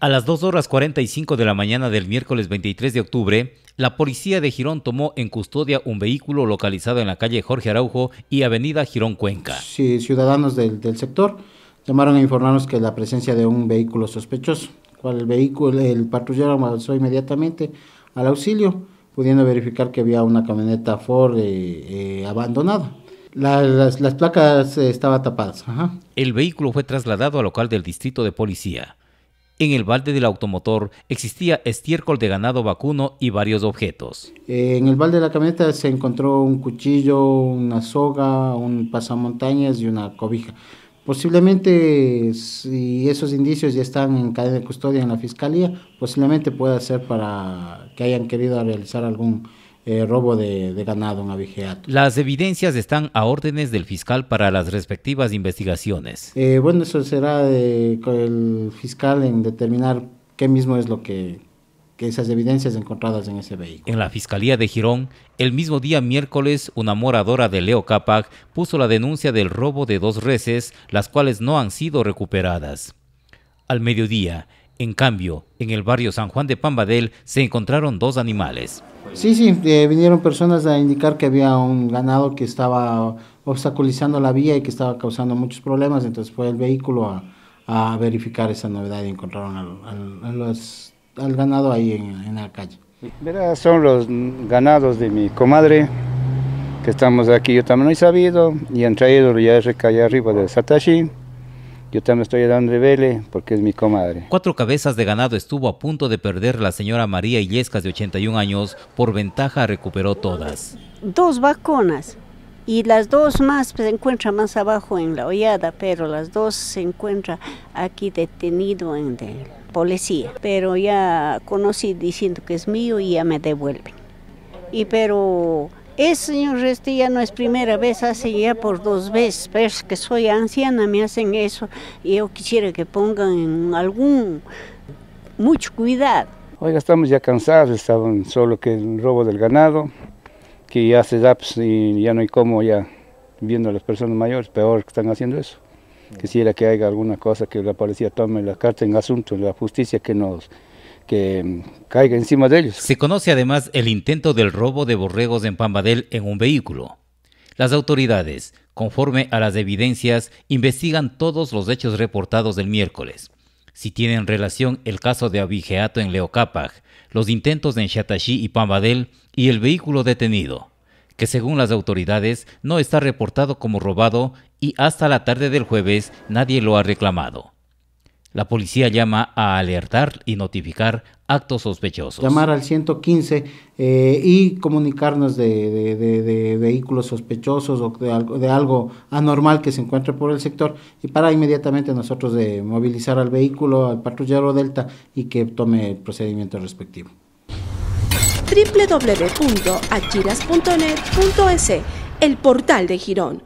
A las 2 horas 45 de la mañana del miércoles 23 de octubre, la policía de Girón tomó en custodia un vehículo localizado en la calle Jorge Araujo y avenida Girón Cuenca. Sí, ciudadanos del, sector llamaron a informarnos que la presencia de un vehículo sospechoso, cual el vehículo, el patrullero avanzó inmediatamente al auxilio, pudiendo verificar que había una camioneta Ford eh, eh abandonada. las, placas eh, estaban tapadas. El vehículo fue trasladado al local del distrito de policía. En el balde del automotor existía estiércol de ganado vacuno y varios objetos. En el balde de la camioneta se encontró un cuchillo, una soga, un pasamontañas y una cobija. Posiblemente, si esos indicios ya están en cadena de custodia en la fiscalía, posiblemente pueda ser para que hayan querido realizar algún eh, robo de, ganado en Abigeato. Las evidencias están a órdenes del fiscal para las respectivas investigaciones. Eh, bueno, eso será eh, con el fiscal en determinar qué mismo es lo que, que esas evidencias encontradas en ese vehículo. En la Fiscalía de Girón, el mismo día miércoles, una moradora de Leo Capac puso la denuncia del robo de dos reses, las cuales no han sido recuperadas. Al mediodía, en cambio, en el barrio San Juan de Pambadel se encontraron dos animales. Sí, sí, eh, vinieron personas a indicar que había un ganado que estaba obstaculizando la vía y que estaba causando muchos problemas, entonces fue el vehículo a, verificar esa novedad y encontraron al, los, al ganado ahí en, la calle. son los ganados de mi comadre que estamos aquí, yo también lo he sabido, y han traído ya de allá arriba de Satashi, yo también estoy ayudando de vele, porque es mi comadre. Cuatro cabezas de ganado estuvo a punto de perder la señora María Illescas de 81 años. Por ventaja recuperó todas. Dos vacunas y las dos más pues, se encuentran más abajo en la hollada, pero las dos se encuentran aquí detenido en de policía. Pero ya conocí diciendo que es mío y ya me devuelven. Y pero es, señor Resti, ya no es primera vez, hace ya por dos veces, pero es que soy anciana, me hacen eso y yo quisiera que pongan algún, mucho cuidado. Oiga, estamos ya cansados, estaban solo que el robo del ganado, que ya se da pues, y ya no hay cómo ya viendo a las personas mayores, peor que están haciendo eso. Quisiera que haya alguna cosa que la policía tome la carta en asunto, la justicia que nos que caiga encima de ellos. Se conoce además el intento del robo de borregos en Pambadel en un vehículo. Las autoridades, conforme a las evidencias, investigan todos los hechos reportados el miércoles. Si tienen relación el caso de abigeato en Leocapag, los intentos en Chatashi y Pambadel y el vehículo detenido, que según las autoridades no está reportado como robado y hasta la tarde del jueves nadie lo ha reclamado. La policía llama a alertar y notificar actos sospechosos. Llamar al 115 eh, y comunicarnos de, vehículos sospechosos o de algo, anormal que se encuentre por el sector y para inmediatamente nosotros de movilizar al vehículo, al patrullero Delta y que tome el procedimiento respectivo. www.achiras.net.es, el portal de Girón.